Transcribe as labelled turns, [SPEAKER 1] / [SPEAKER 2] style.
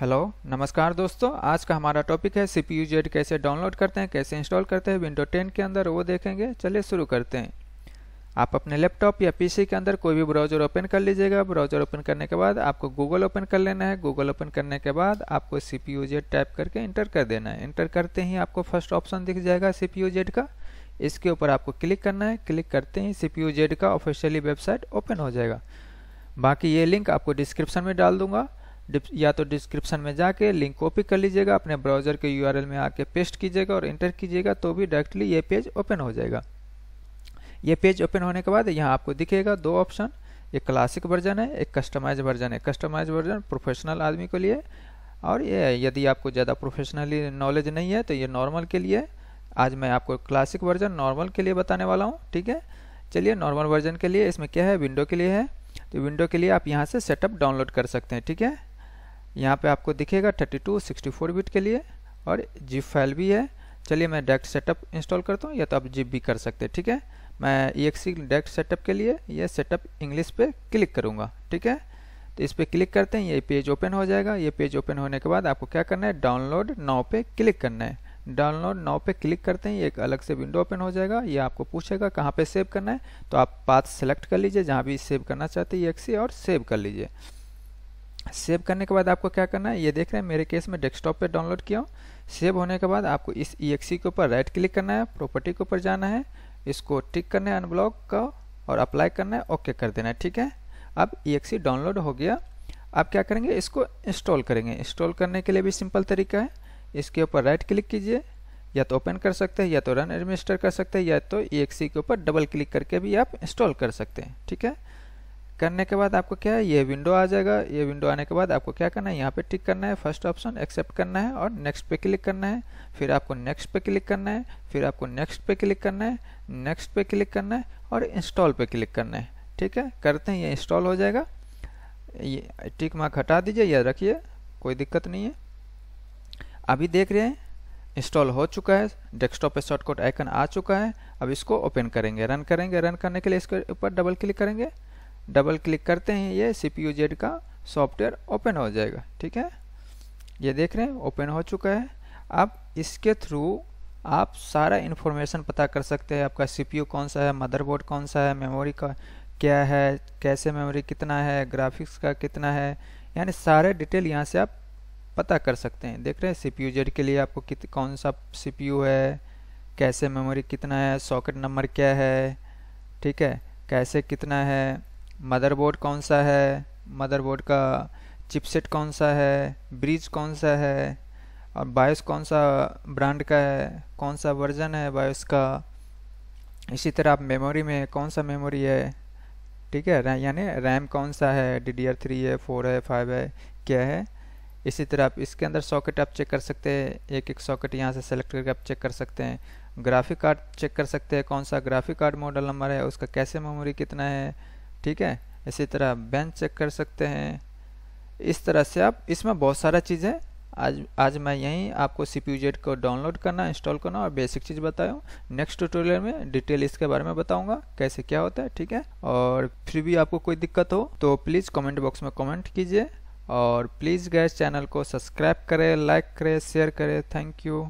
[SPEAKER 1] hello नमस्कार दोस्तों आज का हमारा टॉपिक है सी जेड कैसे डाउनलोड करते हैं कैसे इंस्टॉल करते हैं विंडो 10 के अंदर वो देखेंगे चलिए शुरू करते हैं आप अपने लैपटॉप या पीसी के अंदर कोई भी ब्राउजर ओपन कर लीजिएगा ब्राउजर ओपन करने के बाद आपको गूगल ओपन कर लेना है गूगल ओपन करने के बाद आपको सी पी जेड टाइप करके इंटर कर देना है इंटर करते ही आपको फर्स्ट ऑप्शन दिख जाएगा सी पी जेड का इसके ऊपर आपको क्लिक करना है क्लिक करते ही सी पी जेड का ऑफिशियली वेबसाइट ओपन हो जाएगा बाकी ये लिंक आपको डिस्क्रिप्शन में डाल दूंगा या तो डिस्क्रिप्शन में जाके लिंक कॉपी कर लीजिएगा अपने ब्राउजर के यूआरएल में आके पेस्ट कीजिएगा और इंटर कीजिएगा तो भी डायरेक्टली ये पेज ओपन हो जाएगा ये पेज ओपन होने के बाद यहाँ आपको दिखेगा दो ऑप्शन एक क्लासिक वर्जन है एक कस्टमाइज वर्जन है कस्टमाइज वर्जन प्रोफेशनल आदमी के लिए और ये यदि आपको ज़्यादा प्रोफेशनली नॉलेज नहीं है तो ये नॉर्मल के लिए आज मैं आपको क्लासिक वर्जन नॉर्मल के लिए बताने वाला हूँ ठीक है चलिए नॉर्मल वर्जन के लिए इसमें क्या है विंडो के लिए है तो विंडो के लिए आप यहाँ से सेटअप डाउनलोड कर सकते हैं ठीक है यहाँ पे आपको दिखेगा 32 64 बिट के लिए और जिप फाइल भी है चलिए मैं डायरेक्ट सेटअप इंस्टॉल करता हूँ या तो आप जिप भी कर सकते हैं ठीक है मैं ई एक्सी डायरेक्ट सेटअप के लिए ये सेटअप इंग्लिश पे क्लिक करूँगा ठीक है तो इस पर क्लिक करते हैं ये पेज ओपन हो जाएगा ये पेज ओपन होने के बाद आपको क्या करना है डाउनलोड नाव पे क्लिक करना है डाउनलोड नाव पे क्लिक करते हैं एक अलग से विंडो ओपन हो जाएगा ये आपको पूछेगा कहाँ पे सेव करना है तो आप पाथ सेलेक्ट कर लीजिए जहाँ भी सेव करना चाहते हैं एक्सी और सेव कर लीजिए सेव करने के बाद आपको क्या करना है ये देख रहे हैं मेरे केस में डेस्कटॉप पे डाउनलोड किया हूँ सेव होने के बाद आपको इस ई के ऊपर राइट क्लिक करना है प्रॉपर्टी के ऊपर जाना है इसको टिक करना है अनब्लॉक का और अप्लाई करना है ओके कर देना है ठीक है अब ई डाउनलोड हो गया आप क्या करेंगे इसको इंस्टॉल करेंगे इंस्टॉल करने के लिए भी सिंपल तरीका है इसके ऊपर राइट क्लिक कीजिए या तो ओपन कर सकते हैं या तो रन एडमिनिस्टर कर सकते हैं या तो ई के ऊपर डबल क्लिक करके भी आप इंस्टॉल कर सकते हैं ठीक है करने के बाद आपको क्या है ये विंडो आ जाएगा ये विंडो आने के बाद आपको क्या करना है यहाँ पे टिक करना है फर्स्ट ऑप्शन एक्सेप्ट करना है और नेक्स्ट पे क्लिक करना है फिर आपको नेक्स्ट पे क्लिक करना है फिर आपको नेक्स्ट पे क्लिक करना है नेक्स्ट पे क्लिक करना है और इंस्टॉल पे क्लिक करना है ठीक है करते हैं ये इंस्टॉल हो जाएगा ये टिक मार्क हटा दीजिए या रखिए कोई दिक्कत नहीं है अभी देख रहे हैं इंस्टॉल हो चुका है डेस्कटॉप पे शॉर्टकट आइकन आ चुका है अब इसको ओपन करेंगे रन करेंगे रन करने के लिए इसके ऊपर डबल क्लिक करेंगे डबल क्लिक करते हैं ये सी पी यू जेड का सॉफ्टवेयर ओपन हो जाएगा ठीक है ये देख रहे हैं ओपन हो चुका है अब इसके थ्रू आप सारा इन्फॉर्मेशन पता कर सकते हैं आपका यू कौन सा है मदरबोर्ड कौन सा है मेमोरी का क्या है कैसे मेमोरी कितना है ग्राफिक्स का कितना है यानी सारे डिटेल यहाँ से आप पता कर सकते हैं देख रहे हैं यू जेड के लिए आपको कित कौन सा यू है कैसे मेमोरी कितना है सॉकेट नंबर क्या है ठीक है कैसे कितना है मदरबोर्ड कौन सा है मदरबोर्ड का चिपसेट कौन सा है ब्रिज कौन सा है और बायोस कौन सा ब्रांड का है कौन सा वर्जन है बायोस का इसी तरह आप मेमोरी में कौन सा मेमोरी है ठीक है यानी रैम कौन सा है डी डी आर थ्री है फोर है फाइव है क्या है इसी तरह आप इसके अंदर सॉकेट आप चेक कर सकते हैं एक एक सॉकेट यहाँ से सेलेक्ट करके आप चेक कर सकते हैं ग्राफिक कार्ड चेक कर सकते हैं कौन सा ग्राफिक कार्ड मॉडल नंबर है उसका कैसे मेमोरी कितना है ठीक है इसी तरह आप बेंच चेक कर सकते हैं इस तरह से आप इसमें बहुत सारा चीज़ है आज आज मैं यहीं आपको सी को डाउनलोड करना इंस्टॉल करना और बेसिक चीज़ बताया नेक्स्ट ट्यूटोरियल में डिटेल इसके बारे में बताऊंगा कैसे क्या होता है ठीक है और फिर भी आपको कोई दिक्कत हो तो प्लीज़ कमेंट बॉक्स में कमेंट कीजिए और प्लीज़ गैस चैनल को सब्सक्राइब करें लाइक करें शेयर करें थैंक यू